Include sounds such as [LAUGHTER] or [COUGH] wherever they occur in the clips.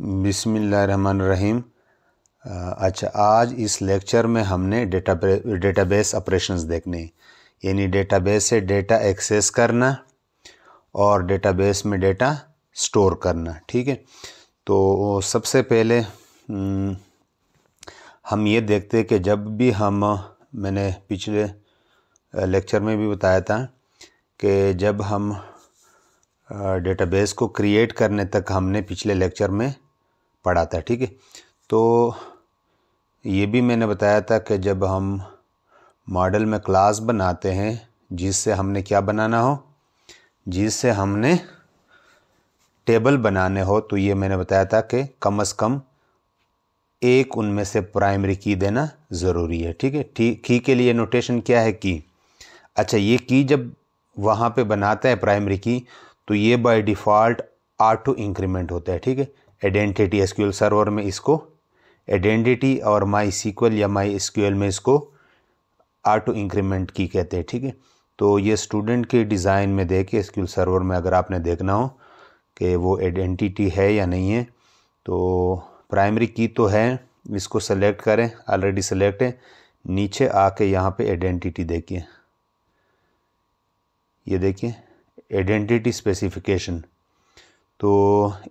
बिसमीम अच्छा आज इस लेक्चर में हमने डेटा डेटाबेस ऑपरेशंस देखने यानी डेटाबेस से डेटा एक्सेस करना और डेटाबेस में डेटा स्टोर करना ठीक है तो सबसे पहले हम ये देखते हैं कि जब भी हम मैंने पिछले लेक्चर में भी बताया था कि जब हम डेटाबेस को क्रिएट करने तक हमने पिछले लेक्चर में पढ़ाता है ठीक है तो ये भी मैंने बताया था कि जब हम मॉडल में क्लास बनाते हैं जिससे हमने क्या बनाना हो जिससे हमने टेबल बनाने हो तो ये मैंने बताया था कि कम अज़ कम एक उनमें से प्राइमरी की देना ज़रूरी है ठीक है ठीक की के लिए नोटेशन क्या है की अच्छा ये की जब वहाँ पे बनाता है प्राइमरी की तो ये बाय डिफ़ॉल्ट ऑटो इंक्रीमेंट होता है ठीक है आइडेंटिटी एस सर्वर में इसको आइडेंटिटी और माई सीक्वल या माई एस में इसको ऑटो इंक्रीमेंट की कहते हैं ठीक है तो ये स्टूडेंट के डिज़ाइन में देखे एस सर्वर में अगर आपने देखना हो कि वो आइडेंटिटी है या नहीं है तो प्राइमरी की तो है इसको सेलेक्ट करें ऑलरेडी सेलेक्ट है नीचे आके यहाँ पे आइडेंटिटी देखिए ये देखिए आइडेंटिटी स्पेसिफिकेशन तो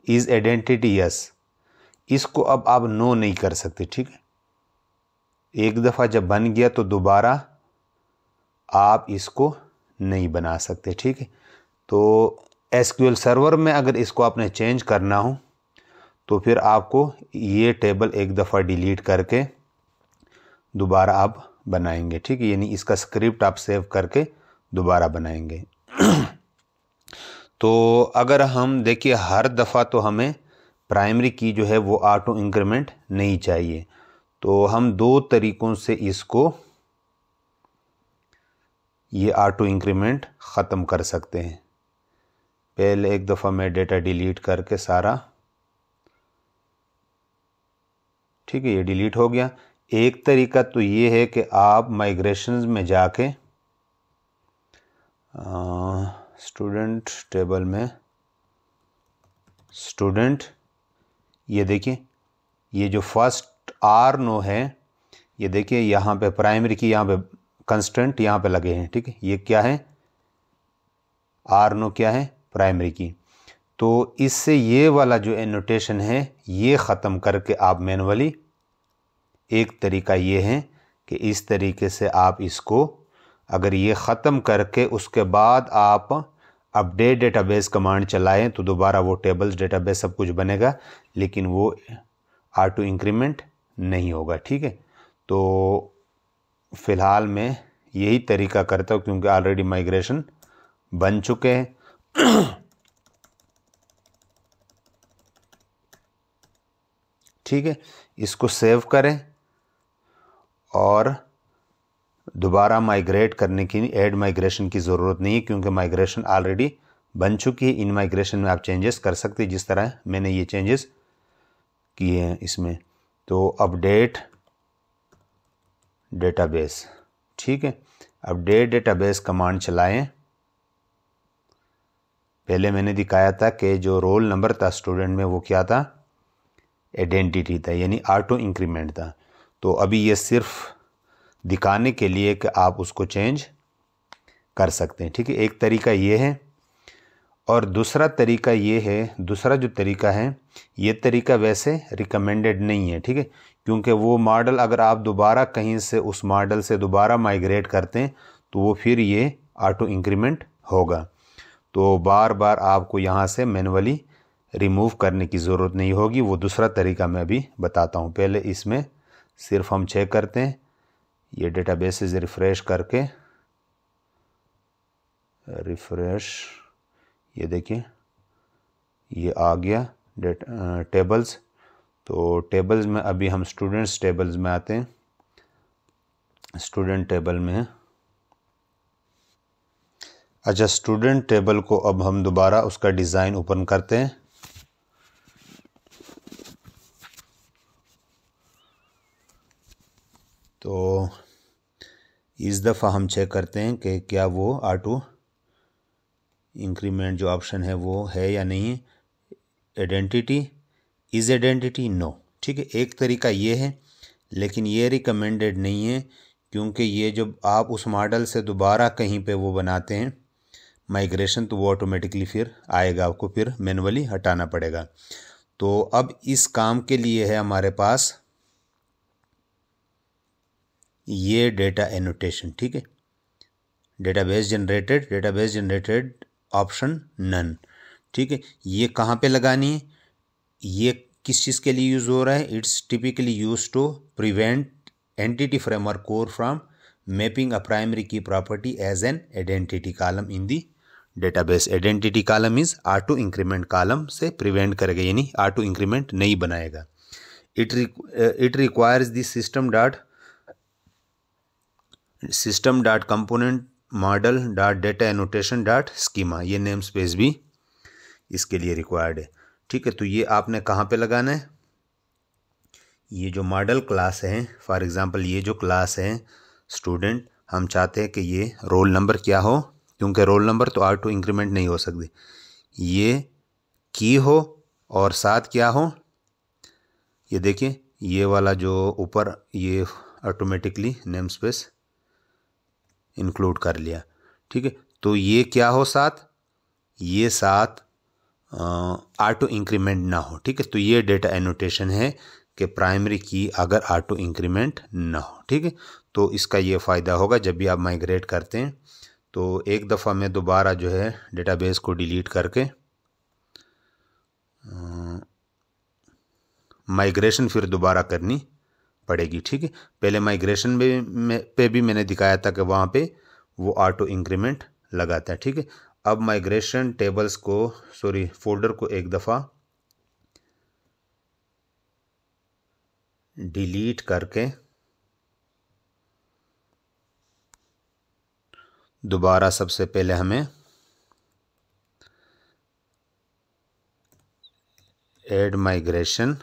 इज आइडेंटिटी यस इसको अब आप नो नहीं कर सकते ठीक है एक दफ़ा जब बन गया तो दोबारा आप इसको नहीं बना सकते ठीक है तो एस सर्वर में अगर इसको आपने चेंज करना हो तो फिर आपको ये टेबल एक दफ़ा डिलीट करके दोबारा आप बनाएंगे ठीक है यानी इसका स्क्रिप्ट आप सेव करके दोबारा बनाएंगे तो अगर हम देखिए हर दफ़ा तो हमें प्राइमरी की जो है वो ऑटो इंक्रीमेंट नहीं चाहिए तो हम दो तरीक़ों से इसको ये ऑटो इंक्रीमेंट ख़त्म कर सकते हैं पहले एक दफ़ा मैं डेटा डिलीट करके सारा ठीक है ये डिलीट हो गया एक तरीका तो ये है कि आप माइग्रेशन में जाके आ, स्टूडेंट टेबल में स्टूडेंट ये देखिए ये जो फर्स्ट आर नो है ये देखिए यहाँ पे प्राइमरी की यहाँ पे कंस्टेंट यहाँ पे लगे हैं ठीक है ये क्या है आर नो क्या है प्राइमरी की तो इससे ये वाला जो एनोटेशन है ये ख़त्म करके आप मैनुअली एक तरीका ये है कि इस तरीके से आप इसको अगर ये ख़त्म करके उसके बाद आप अपडेट डेटाबेस कमांड चलाएं तो दोबारा वो टेबल्स डेटाबेस सब कुछ बनेगा लेकिन वो आर टू इंक्रीमेंट नहीं होगा ठीक है तो फ़िलहाल मैं यही तरीका करता हूँ क्योंकि ऑलरेडी माइग्रेशन बन चुके हैं ठीक है इसको सेव करें और दोबारा माइग्रेट करने की एड माइग्रेशन की ज़रूरत नहीं है क्योंकि माइग्रेशन ऑलरेडी बन चुकी है इन माइग्रेशन में आप चेंजेस कर सकते हैं जिस तरह मैंने ये चेंजेस किए हैं इसमें तो अपडेट डेटाबेस ठीक है अपडेट डेटाबेस कमांड चलाएं पहले मैंने दिखाया था कि जो रोल नंबर था स्टूडेंट में वो क्या था आइडेंटिटी था यानी ऑटो इंक्रीमेंट था तो अभी ये सिर्फ़ दिखाने के लिए कि आप उसको चेंज कर सकते हैं ठीक है एक तरीका ये है और दूसरा तरीका ये है दूसरा जो तरीका है ये तरीका वैसे रिकमेंडेड नहीं है ठीक है क्योंकि वो मॉडल अगर आप दोबारा कहीं से उस मॉडल से दोबारा माइग्रेट करते हैं तो वो फिर ये ऑटो इंक्रीमेंट होगा तो बार बार आपको यहाँ से मैनुअली रिमूव करने की ज़रूरत नहीं होगी वो दूसरा तरीका मैं अभी बताता हूँ पहले इसमें सिर्फ हम चेक करते हैं ये डेटाबेसेस रिफ़्रेश करके रिफ़्रेश ये देखिए ये आ गया टेबल्स तो टेबल्स में अभी हम स्टूडेंट्स टेबल्स में आते हैं स्टूडेंट टेबल में अच्छा स्टूडेंट टेबल को अब हम दोबारा उसका डिज़ाइन ओपन करते हैं तो इस दफ़ा हम चेक करते हैं कि क्या वो ऑटो इंक्रीमेंट जो ऑप्शन है वो है या नहीं आइडेंटिटी इज़ आइडेंटिटी नो ठीक है एक तरीका ये है लेकिन ये रिकमेंडेड नहीं है क्योंकि ये जब आप उस मॉडल से दोबारा कहीं पे वो बनाते हैं माइग्रेशन तो वो ऑटोमेटिकली फिर आएगा आपको फिर मैनुअली हटाना पड़ेगा तो अब इस काम के लिए है हमारे पास ये डेटा एनोटेशन ठीक है database generated database generated option none ठीक है ये कहाँ पे लगानी है ये किस चीज़ के लिए यूज़ हो रहा है it's typically used to prevent entity framework core from mapping a primary key property as an identity column in the database identity column is auto increment column से प्रिवेंट करेगा यानी आर टू इंक्रीमेंट नहीं बनाएगा it it requires this system dot system dot component model dot data annotation dot schema ये namespace भी इसके लिए required है ठीक है तो ये आपने कहाँ पे लगाना है ये जो मॉडल क्लास है फॉर एग्ज़ाम्पल ये जो क्लास है स्टूडेंट हम चाहते हैं कि ये रोल नंबर क्या हो क्योंकि रोल नंबर तो ऑटो इंक्रीमेंट नहीं हो सकती ये की हो और साथ क्या हो ये देखिए ये वाला जो ऊपर ये ऑटोमेटिकली नेम स्पेस इंक्लूड कर लिया ठीक है तो ये क्या हो साथ ये साथ ऑटो इंक्रीमेंट ना हो ठीक है तो ये डेटा एनोटेशन है कि प्राइमरी की अगर ऑटो इंक्रीमेंट ना हो ठीक है तो इसका ये फ़ायदा होगा जब भी आप माइग्रेट करते हैं तो एक दफ़ा मैं दोबारा जो है डेटाबेस को डिलीट करके माइग्रेशन फिर दोबारा करनी पड़ेगी ठीक है पहले माइग्रेशन में, पे भी मैंने दिखाया था कि वहाँ पे वो ऑटो इंक्रीमेंट लगाता है ठीक है अब माइग्रेशन टेबल्स को सॉरी फोल्डर को एक दफ़ा डिलीट करके दोबारा सबसे पहले हमें एड माइग्रेशन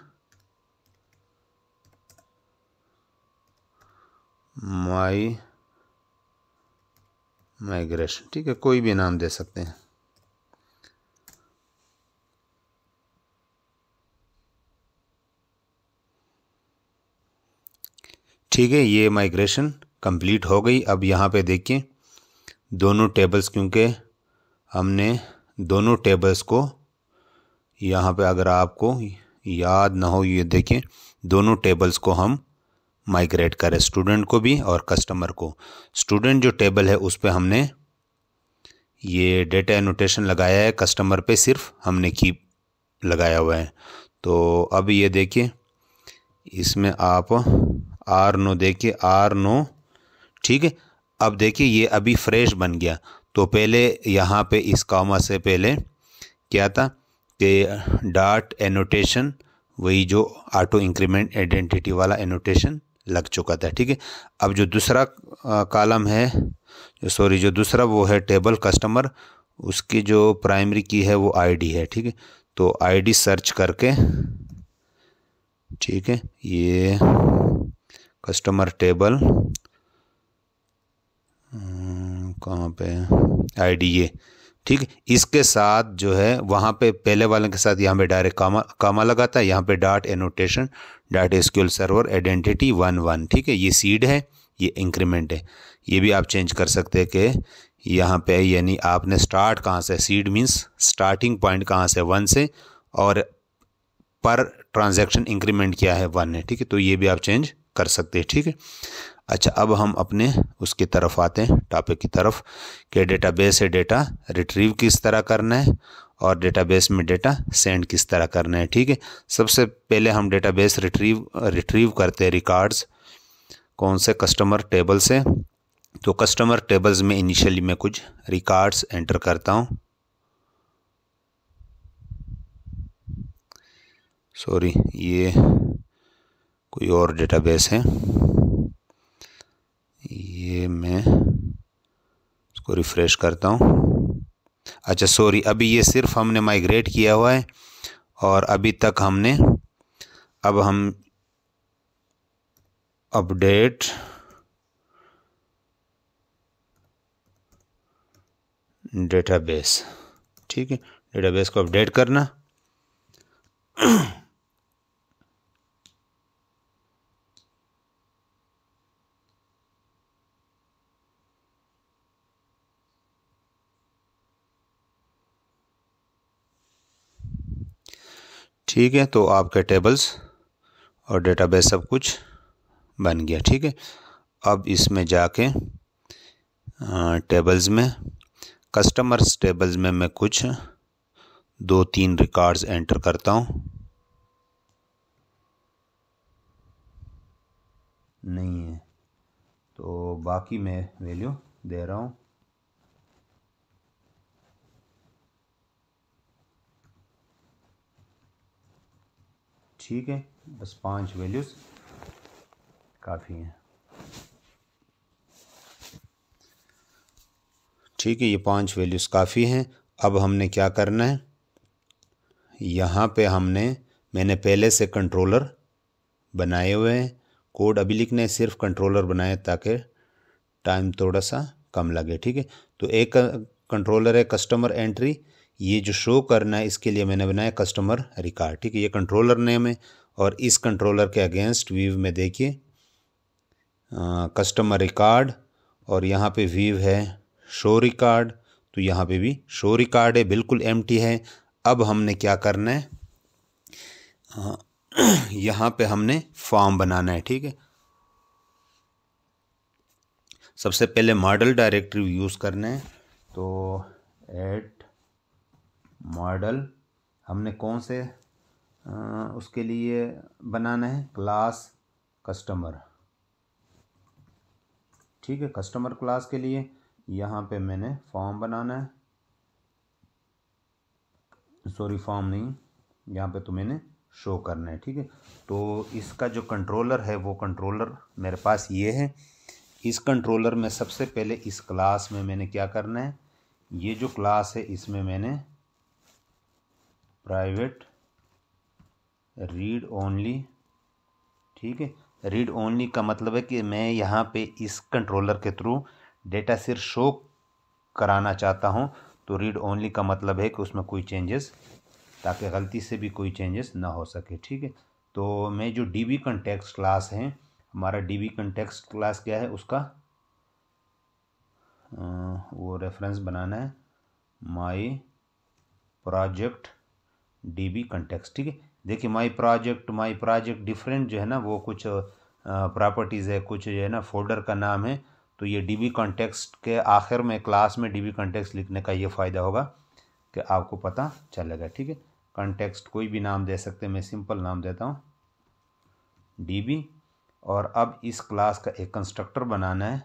माई माइग्रेशन ठीक है कोई भी नाम दे सकते हैं ठीक है ये माइग्रेशन कंप्लीट हो गई अब यहाँ पे देखिए दोनों टेबल्स क्योंकि हमने दोनों टेबल्स को यहाँ पे अगर आपको याद ना हो ये देखें दोनों टेबल्स को हम माइग्रेट करे स्टूडेंट को भी और कस्टमर को स्टूडेंट जो टेबल है उस पर हमने ये डेटा एनोटेशन लगाया है कस्टमर पे सिर्फ हमने की लगाया हुआ है तो अब ये देखिए इसमें आप आर नो देखिए आर नो ठीक है अब देखिए ये अभी फ्रेश बन गया तो पहले यहाँ पे इस कामा से पहले क्या था कि डाट एनोटेशन वही जो ऑटो इंक्रीमेंट आइडेंटिटी वाला एनोटेशन लग चुका था ठीक है अब जो दूसरा कॉलम है सॉरी जो दूसरा वो है टेबल कस्टमर उसकी जो प्राइमरी की है वो आईडी है ठीक है तो आईडी सर्च करके ठीक है ये कस्टमर टेबल कहाँ पे आईडी ये ठीक इसके साथ जो है वहाँ पे पहले वाले के साथ यहाँ पे डायरेक्ट कामा कामा लगाता है यहाँ पे dot annotation dot SQL server identity one one ठीक है ये सीड है ये इंक्रीमेंट है ये भी आप चेंज कर सकते हैं कि यहाँ पे यानी आपने स्टार्ट कहाँ से सीड मीन्स स्टार्टिंग पॉइंट कहाँ से वन से और पर ट्रांजेक्शन इंक्रीमेंट किया है वन है ठीक है तो ये भी आप चेंज कर सकते हैं ठीक है अच्छा अब हम अपने उसकी तरफ आते हैं टॉपिक की तरफ कि डेटाबेस से डेटा रिट्रीव किस तरह करना है और डेटाबेस में डेटा सेंड किस तरह करना है ठीक है सबसे पहले हम डेटाबेस रिट्रीव रिट्रीव करते हैं रिकॉर्ड्स कौन से कस्टमर टेबल से तो कस्टमर टेबल्स में इनिशियली मैं कुछ रिकॉर्ड्स एंटर करता हूँ सॉरी ये कोई और डेटाबेस है ये मैं इसको रिफ़्रेश करता हूँ अच्छा सॉरी अभी ये सिर्फ हमने माइग्रेट किया हुआ है और अभी तक हमने अब हम अपडेट डेटाबेस ठीक है डेटाबेस को अपडेट करना ठीक है तो आपके टेबल्स और डेटाबेस सब कुछ बन गया ठीक है अब इसमें जाके टेबल्स में कस्टमर्स टेबल्स में मैं कुछ दो तीन रिकॉर्ड्स एंटर करता हूँ नहीं है तो बाकी मैं वैल्यू दे रहा हूँ ठीक है बस पांच वैल्यूज़ काफ़ी हैं ठीक है ये पांच वैल्यूज़ काफ़ी हैं अब हमने क्या करना है यहाँ पे हमने मैंने पहले से कंट्रोलर बनाए हुए हैं कोड अभी लिखने सिर्फ कंट्रोलर बनाए ताकि टाइम थोड़ा सा कम लगे ठीक है तो एक कंट्रोलर है कस्टमर एंट्री ये जो शो करना है इसके लिए मैंने बनाया कस्टमर रिकार्ड ठीक है ये कंट्रोलर नेम है और इस कंट्रोलर के अगेंस्ट वीव में देखिए कस्टमर रिकार्ड और यहाँ पे वीव है शो रिकार्ड तो यहाँ पे भी शो रिकार्ड है बिल्कुल एम है अब हमने क्या करना है [CLEARS THROAT] यहाँ पे हमने फॉर्म बनाना है ठीक है सबसे पहले मॉडल डायरेक्टरी यूज़ करना है तो एट मॉडल हमने कौन से उसके लिए बनाना है क्लास कस्टमर ठीक है कस्टमर क्लास के लिए यहाँ पे मैंने फॉर्म बनाना है सॉरी फॉर्म नहीं यहाँ पे तो मैंने शो करना है ठीक है तो इसका जो कंट्रोलर है वो कंट्रोलर मेरे पास ये है इस कंट्रोलर में सबसे पहले इस क्लास में मैंने क्या करना है ये जो क्लास है इसमें मैंने प्राइवेट रीड ओनली ठीक है रीड ओनली का मतलब है कि मैं यहाँ पे इस कंट्रोलर के थ्रू डेटा सिर्फ शो कराना चाहता हूँ तो रीड ओनली का मतलब है कि उसमें कोई चेंजेस ताकि गलती से भी कोई चेंजेस ना हो सके ठीक है तो मैं जो डी बी कंटेक्स क्लास है हमारा डी बी कंटेक्स क्लास क्या है उसका वो रेफरेंस बनाना है my project D B context ठीक है देखिए my project my project different जो है ना वो कुछ प्रॉपर्टीज़ है कुछ जो है ना फोल्डर का नाम है तो ये डी बी कॉन्टेक्स्ट के आखिर में क्लास में डी बी कॉन्टेक्स्ट लिखने का ये फ़ायदा होगा कि आपको पता चलेगा ठीक है कॉन्टेक्स्ट कोई भी नाम दे सकते हैं मैं सिंपल नाम देता हूँ डी बी और अब इस क्लास का एक कंस्ट्रक्टर बनाना है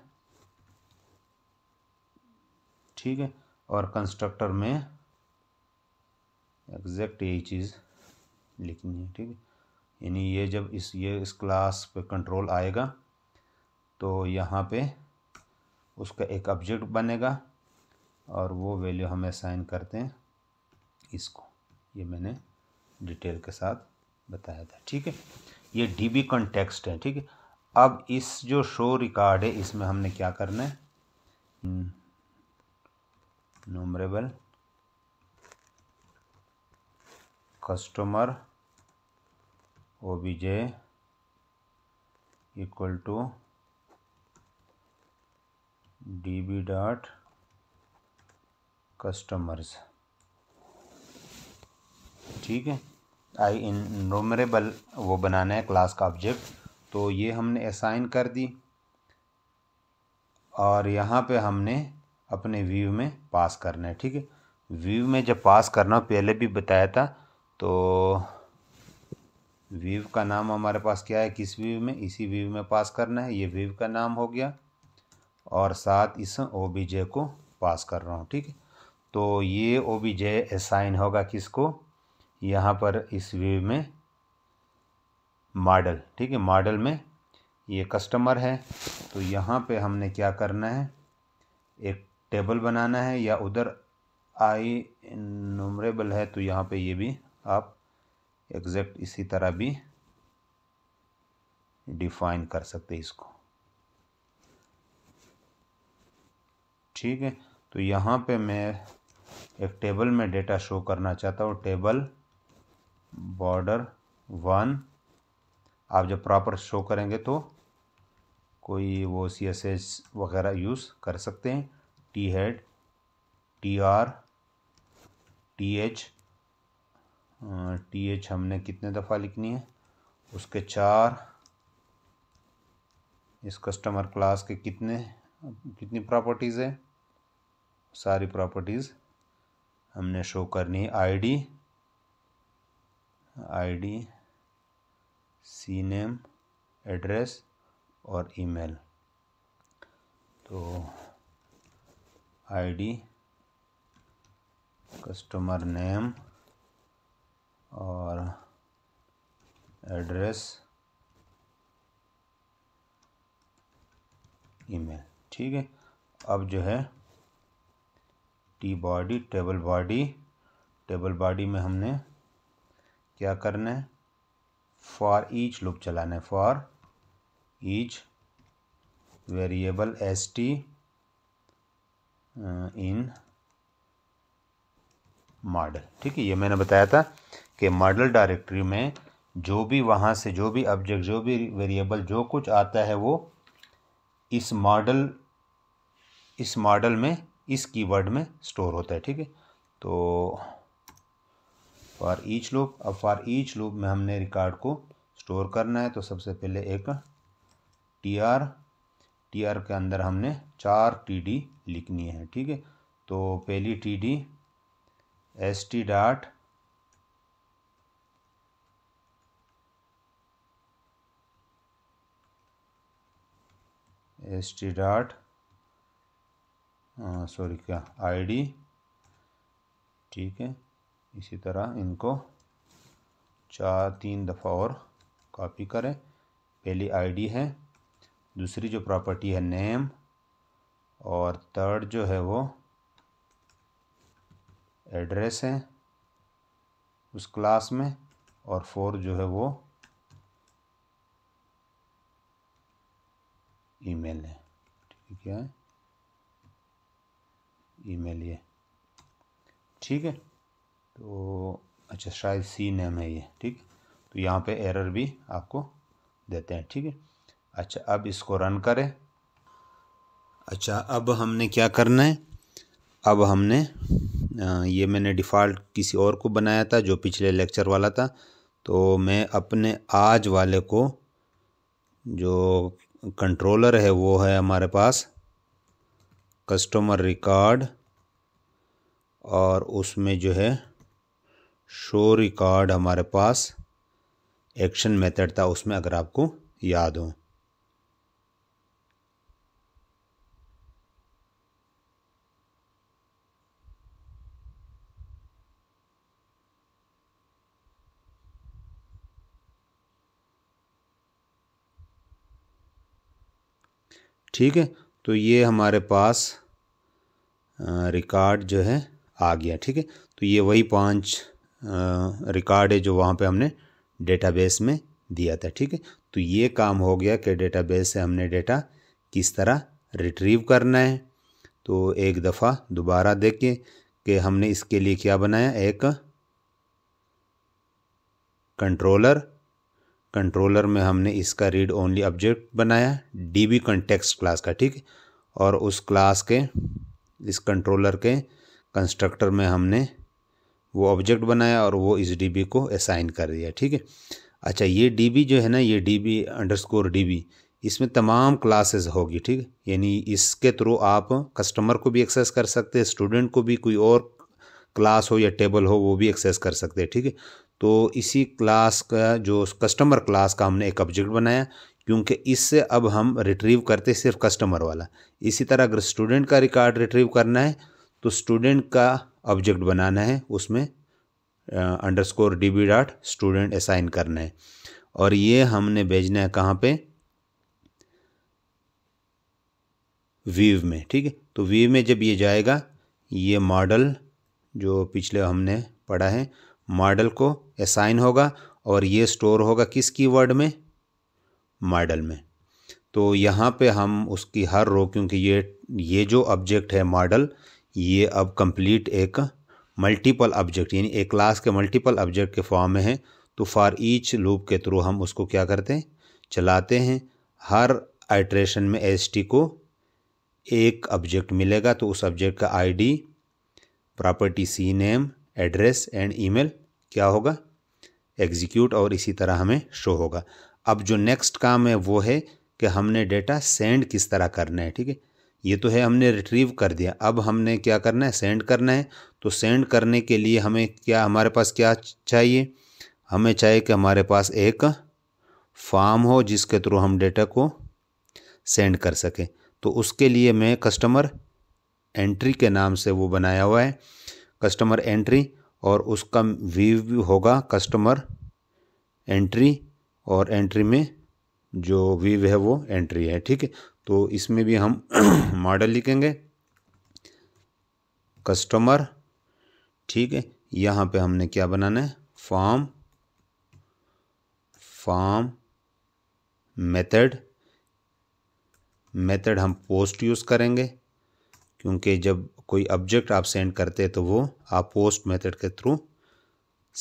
ठीक है और कंस्ट्रक्टर में एग्जैक्ट यही चीज़ लिखनी है ठीक है यानी ये जब इस ये इस क्लास पे कंट्रोल आएगा तो यहाँ पे उसका एक ऑब्जेक्ट बनेगा और वो वैल्यू हम असाइन करते हैं इसको ये मैंने डिटेल के साथ बताया था ठीक है ये डी बी कॉन्टेक्स्ट है ठीक है अब इस जो शो रिकॉर्ड है इसमें हमने क्या करना है enumerable hmm, customer O J equal to D B dot customers ठीक है आई इन नोमरेबल वो बनाना है क्लास का ऑब्जेक्ट तो ये हमने असाइन कर दी और यहाँ पे हमने अपने व्यू में पास करना है ठीक है व्यू में जब पास करना हो पहले भी बताया था तो वीव का नाम हमारे पास क्या है किस वीव में इसी वीव में पास करना है ये वीव का नाम हो गया और साथ इस ओ बी जे को पास कर रहा हूँ ठीक है तो ये ओ बी जे असाइन होगा किसको यहाँ पर इस वीव में मॉडल ठीक है मॉडल में ये कस्टमर है तो यहाँ पे हमने क्या करना है एक टेबल बनाना है या उधर आई नमरेबल है तो यहाँ पे ये भी आप एग्जैक्ट इसी तरह भी डिफाइन कर सकते इसको ठीक है तो यहाँ पे मैं एक टेबल में डेटा शो करना चाहता हूँ टेबल बॉर्डर वन आप जब प्रॉपर शो करेंगे तो कोई वो सी एस एस वगैरह यूज़ कर सकते हैं T head T R T H T H हमने कितने दफ़ा लिखनी है उसके चार इस कस्टमर क्लास के कितने कितनी प्रॉपर्टीज़ है सारी प्रॉपर्टीज़ हमने शो करनी है ID ID C name address और ईमेल तो आईडी कस्टमर नेम और एड्रेस ईमेल ठीक है अब जो है T body table body table body में हमने क्या करना है फॉर ईच लूप चलाना है for each variable S T in model ठीक है ये मैंने बताया था के मॉडल डायरेक्टरी में जो भी वहाँ से जो भी ऑब्जेक्ट जो भी वेरिएबल जो कुछ आता है वो इस मॉडल इस मॉडल में इस कीवर्ड में स्टोर होता है ठीक है तो फॉर ईच लूप अब फॉर ईच लूप में हमने रिकॉर्ड को स्टोर करना है तो सबसे पहले एक टी आर टी आर के अंदर हमने चार टी डी लिखनी है ठीक है तो पहली T D S T dot S T dot sorry क्या आईडी ठीक है इसी तरह इनको चार तीन दफ़ा और कॉपी करें पहली आईडी है दूसरी जो प्रॉपर्टी है नेम और थर्ड जो है वो एड्रेस है उस क्लास में और फोर जो है वो ईमेल है ठीक है ईमेल ये ठीक है तो अच्छा शायद सी नेम है ये ठीक तो यहाँ पे एरर भी आपको देते हैं ठीक है अच्छा अब इसको रन करें अच्छा अब हमने क्या करना है अब हमने ये मैंने डिफ़ॉल्ट किसी और को बनाया था जो पिछले लेक्चर वाला था तो मैं अपने आज वाले को जो कंट्रोलर है वो है हमारे पास कस्टमर रिकॉर्ड और उसमें जो है शो रिकॉर्ड हमारे पास एक्शन मेथड था उसमें अगर आपको याद हो ठीक है तो ये हमारे पास रिकॉर्ड जो है आ गया ठीक है तो ये वही पांच रिकॉर्ड है जो वहाँ पे हमने डेटाबेस में दिया था ठीक है तो ये काम हो गया कि डेटाबेस से हमने डेटा किस तरह रिट्रीव करना है तो एक दफ़ा दोबारा देखें कि हमने इसके लिए क्या बनाया एक कंट्रोलर कंट्रोलर में हमने इसका रीड ओनली ऑब्जेक्ट बनाया डी बी कंटेक्स्ट क्लास का ठीक और उस क्लास के इस कंट्रोलर के कंस्ट्रक्टर में हमने वो ऑब्जेक्ट बनाया और वो इस डी बी को असाइन कर दिया ठीक है अच्छा ये डी बी जो है ना ये D B underscore D B इसमें तमाम क्लासेस होगी ठीक यानी इसके थ्रू आप कस्टमर को भी एक्सेस कर सकते हैं स्टूडेंट को भी कोई और क्लास हो या टेबल हो वो भी एक्सेस कर सकते हैं ठीक है तो इसी क्लास का जो कस्टमर क्लास का हमने एक ऑब्जेक्ट बनाया क्योंकि इससे अब हम रिट्रीव करते सिर्फ कस्टमर वाला इसी तरह अगर स्टूडेंट का रिकॉर्ड रिट्रीव करना है तो स्टूडेंट का ऑब्जेक्ट बनाना है उसमें underscore D B dot student assign करना है और ये हमने भेजना है कहाँ पे वीव में ठीक है तो वीव में जब ये जाएगा ये मॉडल जो पिछले हमने पढ़ा है मॉडल को असाइन होगा और ये स्टोर होगा किस कीवर्ड में मॉडल में तो यहाँ पे हम उसकी हर रो क्योंकि ये ये जो ऑब्जेक्ट है मॉडल ये अब कंप्लीट एक मल्टीपल ऑब्जेक्ट यानी एक क्लास के मल्टीपल ऑब्जेक्ट के फॉर्म में है तो फॉर ईच लूप के थ्रू हम उसको क्या करते हैं चलाते हैं हर आइट्रेशन में एस टी को एक ऑब्जेक्ट मिलेगा तो उस ऑब्जेक्ट का ID property C name address and email क्या होगा एग्जीक्यूट और इसी तरह हमें शो होगा अब जो नेक्स्ट काम है वो है कि हमने डेटा सेंड किस तरह करना है ठीक है ये तो है हमने रिट्रीव कर दिया अब हमने क्या करना है सेंड करना है तो सेंड करने के लिए हमें क्या हमारे पास क्या चाहिए हमें चाहिए कि हमारे पास एक फॉर्म हो जिसके थ्रू हम डेटा को सेंड कर सकें तो उसके लिए मैं कस्टमर एंट्री के नाम से वो बनाया हुआ है कस्टमर एंट्री और उसका व्यू होगा कस्टमर एंट्री और एंट्री में जो व्यू है वो एंट्री है ठीक है तो इसमें भी हम [CLEARS THROAT] मॉडल लिखेंगे कस्टमर ठीक है यहाँ पे हमने क्या बनाना है फॉर्म फॉर्म मेथड मेथड हम पोस्ट यूज़ करेंगे क्योंकि जब कोई ऑब्जेक्ट आप सेंड करते हैं तो वो आप पोस्ट मेथड के थ्रू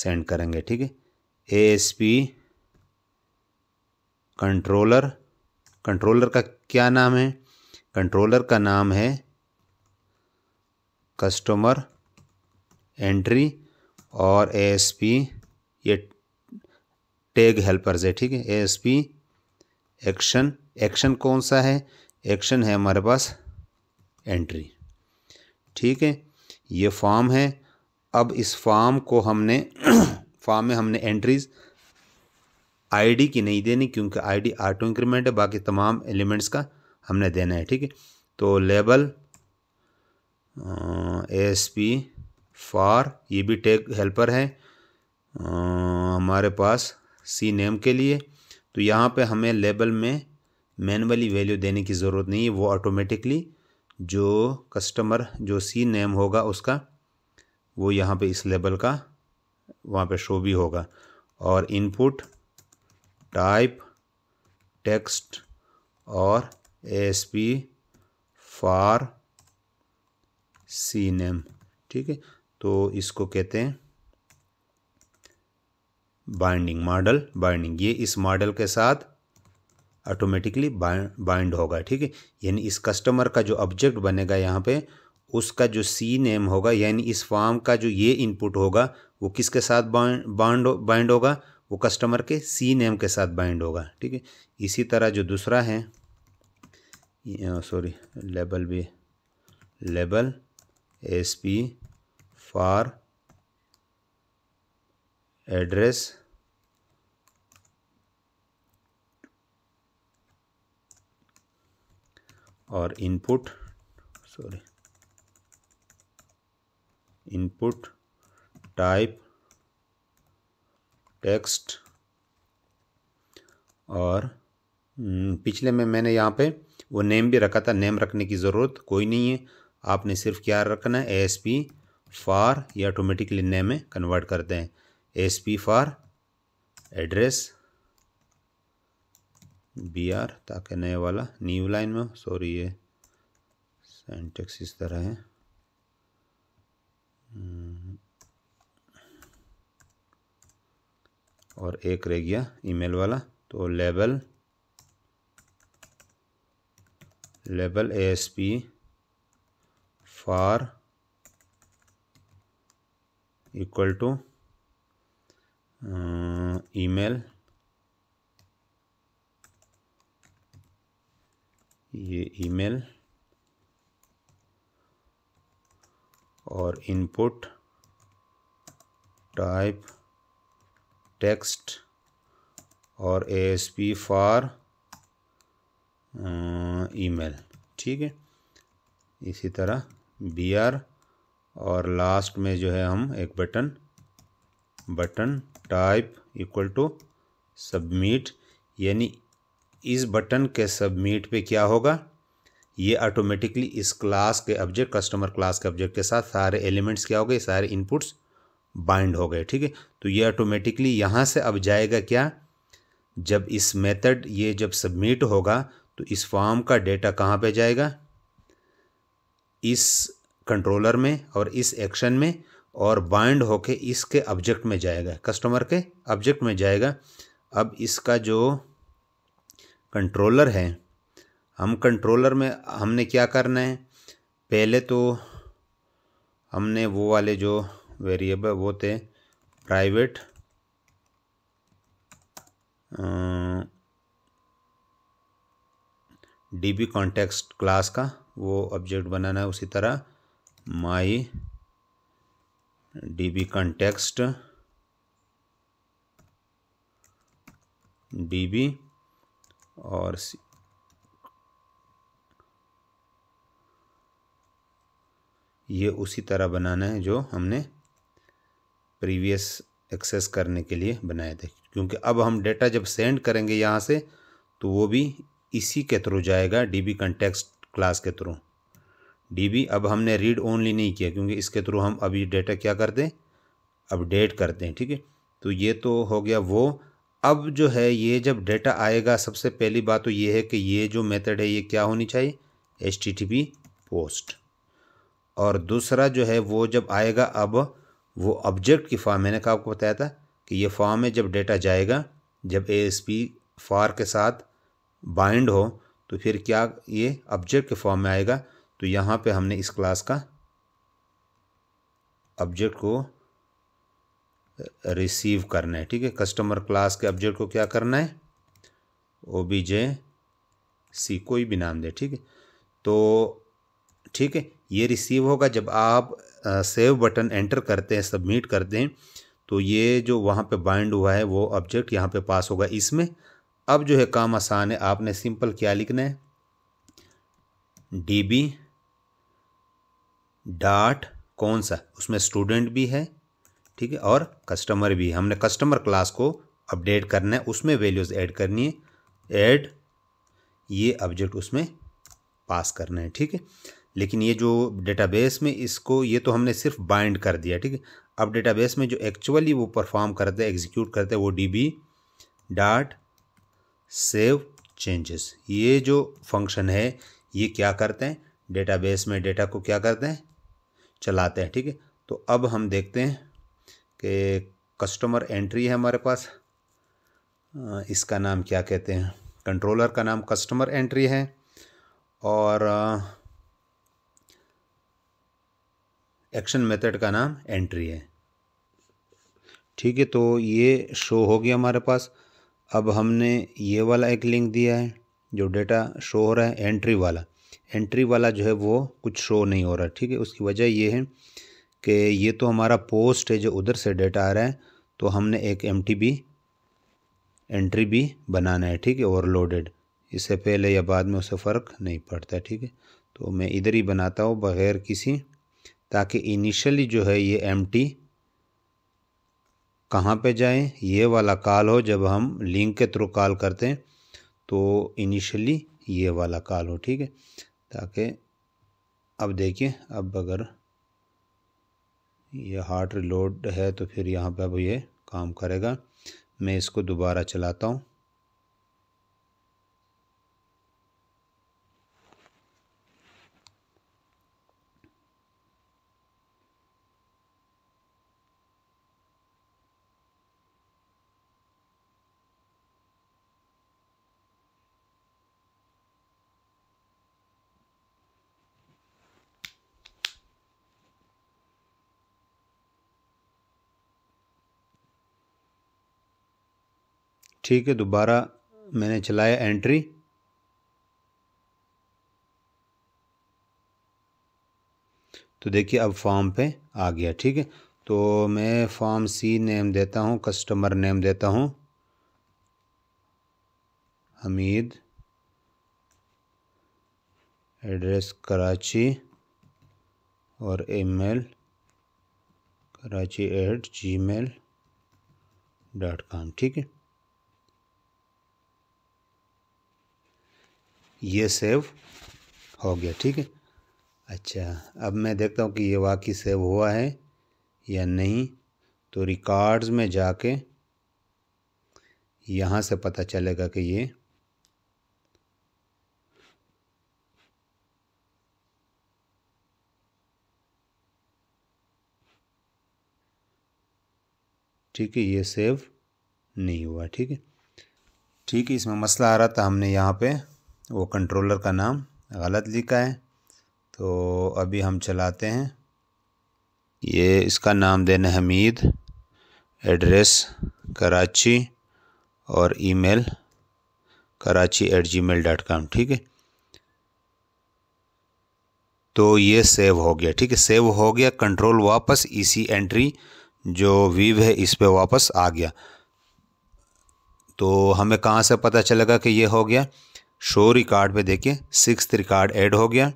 सेंड करेंगे ठीक है A S P controller controller का क्या नाम है कंट्रोलर का नाम है कस्टमर एंट्री और ए एस पी ये टैग हेल्पर्स है ठीक है A S P action action कौन सा है एक्शन है हमारे पास एंट्री ठीक है ये फॉर्म है अब इस फॉर्म को हमने फॉर्म [COUGHS] में हमने एंट्रीज़ आईडी की नहीं देनी क्योंकि आईडी ऑटो इंक्रीमेंट है बाकी तमाम एलिमेंट्स का हमने देना है ठीक है तो लेबल एस पी फॉर ये भी टेक हेल्पर है आ, हमारे पास सी नेम के लिए तो यहाँ पे हमें लेबल में मैनुअली वैल्यू देने की ज़रूरत नहीं है वो ऑटोमेटिकली जो कस्टमर जो सी नेम होगा उसका वो यहाँ पे इस लेबल का वहाँ पे शो भी होगा और इनपुट टाइप टेक्स्ट और S P for C name ठीक है तो इसको कहते हैं बाइंडिंग मॉडल बाइंडिंग ये इस मॉडल के साथ ऑटोमेटिकली बाइंड होगा ठीक है यानी इस कस्टमर का जो ऑब्जेक्ट बनेगा यहाँ पे उसका जो सी नेम होगा यानी इस फॉर्म का जो ये इनपुट होगा वो किसके साथ बाइंड बाइंड होगा वो कस्टमर के सी नेम के साथ बाइंड होगा ठीक है इसी तरह जो दूसरा है सॉरी लेबल भी label S P for address और input sorry input type text और हम्म, पिछले में मैंने यहाँ पे वो नेम भी रखा था नेम रखने की ज़रूरत कोई नहीं है आपने सिर्फ क्या रखना है एस पी फार ये ऑटोमेटिकली नेम में कन्वर्ट करते हैं S P for address B R ताकि नए वाला न्यू लाइन में सॉरी ये सेंटेक्स इस तरह है हम्म। और एक रह गया ईमेल वाला तो label label A S P for equal to email ये ईमेल और इनपुट टाइप टेक्स्ट और एस फार फॉर ईमेल ठीक है इसी तरह बी आर और लास्ट में जो है हम एक button button type equal to submit यानी इस बटन के सबमिट पे क्या होगा ये ऑटोमेटिकली इस क्लास के ऑब्जेक्ट कस्टमर क्लास के ऑब्जेक्ट के साथ सारे एलिमेंट्स क्या हो गए सारे इनपुट्स बाइंड हो गए ठीक है तो ये ऑटोमेटिकली यहाँ से अब जाएगा क्या जब इस मेथड ये जब सबमिट होगा तो इस फॉर्म का डेटा कहाँ पे जाएगा इस कंट्रोलर में और इस एक्शन में और बाइंड होके इसके ऑब्जेक्ट में जाएगा कस्टमर के ऑब्जेक्ट में जाएगा अब इसका जो कंट्रोलर है हम कंट्रोलर में हमने क्या करना है पहले तो हमने वो वाले जो वेरिएबल वो थे private D B context class का वो ऑब्जेक्ट बनाना है उसी तरह my D B context D B और सी ये उसी तरह बनाना है जो हमने प्रीवियस एक्सेस करने के लिए बनाए थे क्योंकि अब हम डेटा जब सेंड करेंगे यहाँ से तो वो भी इसी के थ्रू जाएगा डीबी कंटेक्स्ट क्लास के थ्रू डीबी अब हमने रीड ओनली नहीं किया क्योंकि इसके थ्रू हम अभी डेटा क्या करते हैं अपडेट करते हैं ठीक है तो ये तो हो गया वो अब जो है ये जब डेटा आएगा सबसे पहली बात तो ये है कि ये जो मेथड है ये क्या होनी चाहिए एच टी पोस्ट और दूसरा जो है वो जब आएगा अब वो ऑब्जेक्ट की फॉर्म मैंने कहा आपको बताया था कि ये फॉर्म में जब डेटा जाएगा जब ए एस पी फार के साथ बाइंड हो तो फिर क्या ये ऑब्जेक्ट के फॉर्म में आएगा तो यहाँ पे हमने इस क्लास का ऑब्जेक्ट को रिसीव करना है ठीक है कस्टमर क्लास के ऑब्जेक्ट को क्या करना है ओ बी जे सी कोई भी नाम दे ठीक है तो ठीक है ये रिसीव होगा जब आप सेव बटन एंटर करते हैं सबमिट करते हैं तो ये जो वहाँ पे बाइंड हुआ है वो ऑब्जेक्ट यहाँ पे पास होगा इसमें अब जो है काम आसान है आपने सिंपल क्या लिखना है डी बी डॉट कौन सा उसमें स्टूडेंट भी है ठीक है और कस्टमर भी हमने कस्टमर क्लास को अपडेट करना है उसमें वैल्यूज़ ऐड करनी है ऐड ये ऑब्जेक्ट उसमें पास करना है ठीक है लेकिन ये जो डेटाबेस में इसको ये तो हमने सिर्फ बाइंड कर दिया ठीक है अब डेटाबेस में जो एक्चुअली वो परफॉर्म करते हैं एग्जीक्यूट करते हैं वो D B dot save changes ये जो फंक्शन है ये क्या करते हैं डेटाबेस में डेटा को क्या करते हैं चलाते हैं ठीक है तो अब हम देखते हैं कि कस्टमर एंट्री है हमारे पास इसका नाम क्या कहते हैं कंट्रोलर का नाम कस्टमर एंट्री है और एक्शन मेथड का नाम एंट्री है ठीक है तो ये शो हो गया हमारे पास अब हमने ये वाला एक लिंक दिया है जो डेटा शो हो रहा है एंट्री वाला एंट्री वाला जो है वो कुछ शो नहीं हो रहा ठीक है उसकी वजह ये है कि ये तो हमारा पोस्ट है जो उधर से डेटा आ रहा है तो हमने एक एम एंट्री भी बनाना है ठीक है ओवरलोडेड इससे पहले या बाद में उसे फ़र्क नहीं पड़ता ठीक है तो मैं इधर ही बनाता हूँ बग़ैर किसी ताकि इनिशियली जो है ये एम टी कहाँ पर जाएँ ये वाला कॉल हो जब हम लिंक के थ्रू कॉल करते हैं तो इनिशियली ये वाला कॉल हो ठीक है ताकि अब देखिए अब अगर ये हार्ट रिलोड है तो फिर यहाँ पर अब ये काम करेगा मैं इसको दोबारा चलाता हूँ ठीक है दोबारा मैंने चलाया एंट्री तो देखिए अब फॉर्म पे आ गया ठीक है तो मैं फॉर्म सी नेम देता हूँ कस्टमर नेम देता हूँ हमीद एड्रेस कराची और email Karachi at Gmail dot com ठीक है ये सेव हो गया ठीक है अच्छा अब मैं देखता हूँ कि ये वाकई सेव हुआ है या नहीं तो रिकॉर्ड्स में जाके यहाँ से पता चलेगा कि ये ठीक है ये सेव नहीं हुआ ठीक है ठीक है इसमें मसला आ रहा था हमने यहाँ पे वो कंट्रोलर का नाम गलत लिखा है तो अभी हम चलाते हैं ये इसका नाम देने हमीद एड्रेस कराची और email Karachi at Gmail dot com ठीक है तो ये सेव हो गया ठीक है सेव हो गया कंट्रोल वापस इसी एंट्री जो वीव है इस पे वापस आ गया तो हमें कहाँ से पता चलेगा कि ये हो गया शो रिकॉर्ड पे देखिए सिक्स रिकॉर्ड ऐड हो गया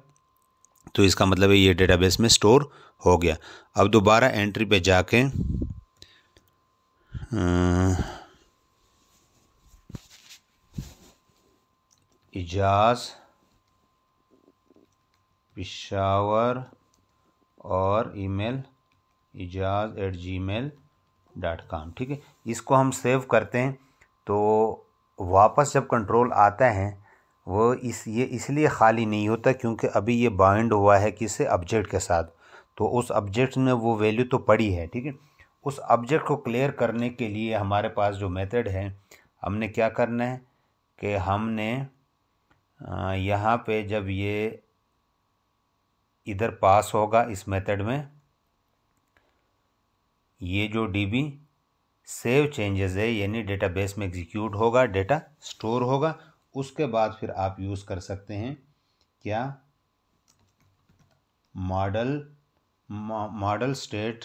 तो इसका मतलब है ये डेटाबेस में स्टोर हो गया अब दोबारा एंट्री पे जाके इजाज पिशावर और email Ijaz at Gmail dot com ठीक है इसको हम सेव करते हैं तो वापस जब कंट्रोल आता है वो इस ये इसलिए खाली नहीं होता क्योंकि अभी ये बाइंड हुआ है किसे ऑब्जेक्ट के साथ तो उस ऑब्जेक्ट में वो वैल्यू तो पड़ी है ठीक है उस ऑब्जेक्ट को क्लियर करने के लिए हमारे पास जो मेथड है हमने क्या करना है कि हमने यहाँ पे जब ये इधर पास होगा इस मेथड में ये जो डीबी सेव चेंजेस है यानी डेटाबेस में एग्जीक्यूट होगा डेटा स्टोर होगा उसके बाद फिर आप यूज़ कर सकते हैं क्या model model state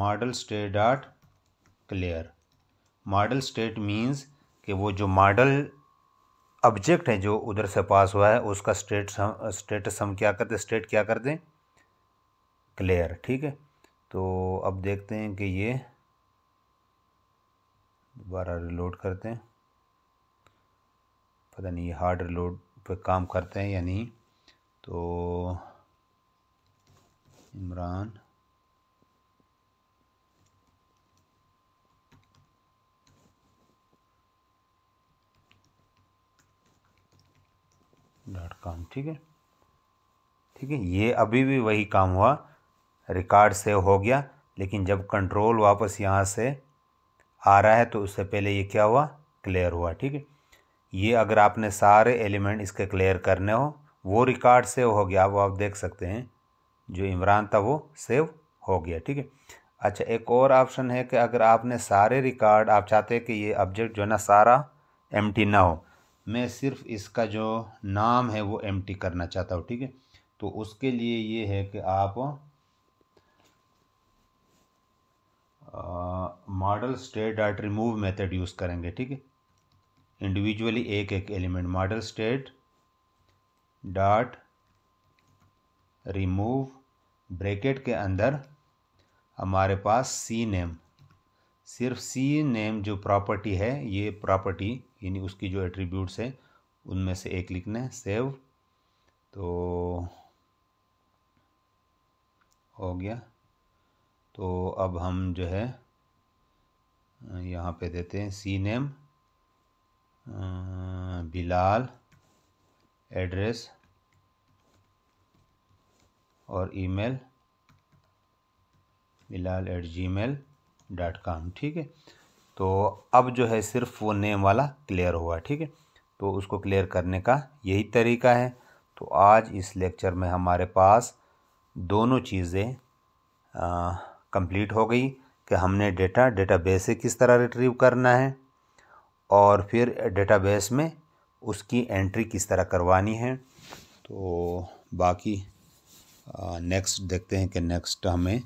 model state dot clear model state means कि वो जो मॉडल ऑब्जेक्ट है जो उधर से पास हुआ है उसका स्टेट स्टेटस हम क्या करते स्टेट क्या कर दें क्लियर ठीक है तो अब देखते हैं कि ये दोबारा रिलोड करते हैं पता नहीं हार्ड रिलोड पे काम करते हैं या नहीं तो इमरान डॉट कॉम ठीक है ठीक है ये अभी भी वही काम हुआ रिकॉर्ड सेव हो गया लेकिन जब कंट्रोल वापस यहाँ से आ रहा है तो उससे पहले ये क्या हुआ क्लियर हुआ ठीक है ये अगर आपने सारे एलिमेंट इसके क्लियर करने हो वो रिकॉर्ड सेव हो गया वो आप देख सकते हैं जो इमरान था वो सेव हो गया ठीक है अच्छा एक और ऑप्शन है कि अगर आपने सारे रिकॉर्ड आप चाहते हैं कि ये ऑब्जेक्ट जो है ना सारा एम ना हो मैं सिर्फ इसका जो नाम है वो एम करना चाहता हूँ ठीक है तो उसके लिए ये है कि आप model state dot remove method use करेंगे ठीक है इंडिविजुअली एक एक element model state dot remove bracket के अंदर हमारे पास सी नेम सिर्फ सी नेम जो प्रॉपर्टी है ये प्रॉपर्टी यानी उसकी जो एट्रीब्यूट्स है उनमें से एक लिखना है सेव तो हो गया तो अब हम जो है यहाँ पे देते हैं सी नेम अं, बिलाल एड्रेस और email Bilal at Gmail dot com ठीक है तो अब जो है सिर्फ वो नेम वाला क्लियर हुआ ठीक है तो उसको क्लियर करने का यही तरीका है तो आज इस लेक्चर में हमारे पास दोनों चीज़ें अं, कंप्लीट हो गई कि हमने डेटा डेटाबेस से किस तरह रिट्रीव करना है और फिर डेटाबेस में उसकी एंट्री किस तरह करवानी है तो बाकी नेक्स्ट देखते हैं कि नेक्स्ट हमें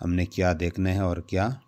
हमने क्या देखना है और क्या